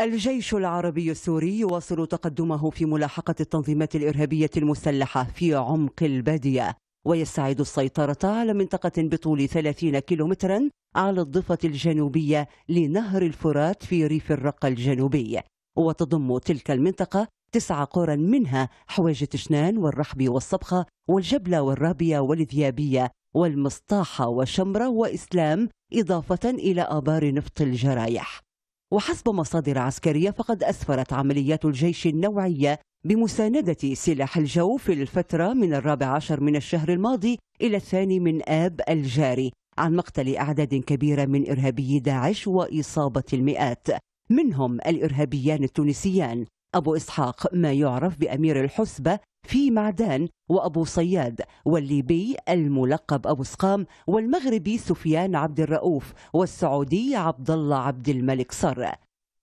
الجيش العربي السوري يواصل تقدمه في ملاحقة التنظيمات الإرهابية المسلحة في عمق البادية ويستعيد السيطرة على منطقة بطول 30 كيلومترا على الضفة الجنوبية لنهر الفرات في ريف الرقة الجنوبي وتضم تلك المنطقة تسع قرى منها حواجة شنان والرحب والصبخة والجبلة والرابية والذيابية والمصطاحة وشمرة وإسلام إضافة إلى آبار نفط الجرايح وحسب مصادر عسكرية فقد أسفرت عمليات الجيش النوعية بمساندة سلاح الجو في الفترة من الرابع عشر من الشهر الماضي إلى الثاني من آب الجاري عن مقتل أعداد كبيرة من إرهابي داعش وإصابة المئات منهم الإرهابيان التونسيان أبو إسحاق ما يعرف بأمير الحسبة في معدان وأبو صياد والليبي الملقب أبو سقام والمغربي سفيان عبد الرؤوف والسعودي عبد الله عبد الملك صر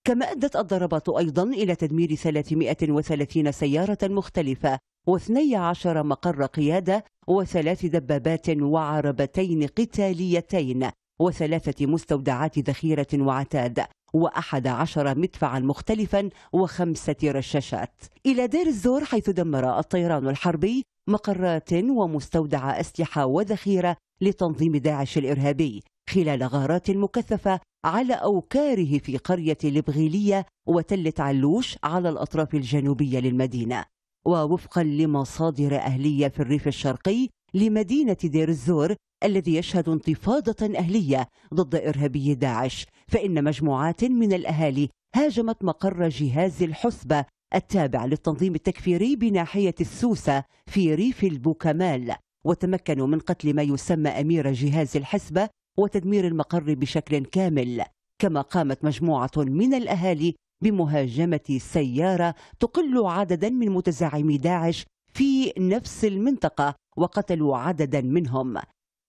كما أدت الضربات أيضا إلى تدمير 330 سيارة مختلفة و12 مقر قيادة وثلاث دبابات وعربتين قتاليتين وثلاثة مستودعات ذخيرة وعتاد وأحد عشر مدفعا مختلفا وخمسة رشاشات إلى دير الزور حيث دمر الطيران الحربي مقرات ومستودع أسلحة وذخيرة لتنظيم داعش الإرهابي خلال غارات مكثفة على أوكاره في قرية البغيلية وتلة علوش على الأطراف الجنوبية للمدينة ووفقا لمصادر أهلية في الريف الشرقي لمدينة دير الزور الذي يشهد انتفاضة أهلية ضد إرهابي داعش فإن مجموعات من الأهالي هاجمت مقر جهاز الحسبة التابع للتنظيم التكفيري بناحية السوسة في ريف البوكمال وتمكنوا من قتل ما يسمى أمير جهاز الحسبة وتدمير المقر بشكل كامل كما قامت مجموعة من الأهالي بمهاجمة سيارة تقل عددا من متزعمي داعش في نفس المنطقة وقتلوا عددا منهم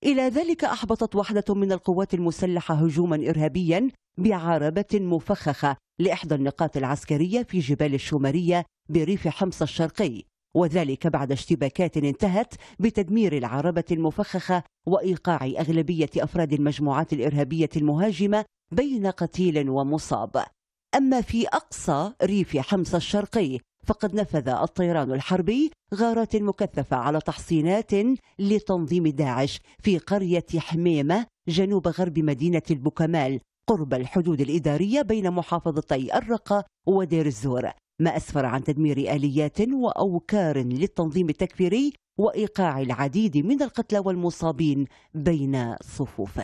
إلى ذلك أحبطت وحدة من القوات المسلحة هجوما إرهابيا بعربة مفخخة لإحدى النقاط العسكرية في جبال الشومرية بريف حمص الشرقي وذلك بعد اشتباكات انتهت بتدمير العربة المفخخة وإيقاع أغلبية أفراد المجموعات الإرهابية المهاجمة بين قتيل ومصاب أما في أقصى ريف حمص الشرقي فقد نفذ الطيران الحربي غارات مكثفة على تحصينات لتنظيم داعش في قرية حميمة جنوب غرب مدينة البوكمال قرب الحدود الإدارية بين محافظتي الرقة ودير الزور ما أسفر عن تدمير آليات وأوكار للتنظيم التكفيري وإيقاع العديد من القتلى والمصابين بين صفوفه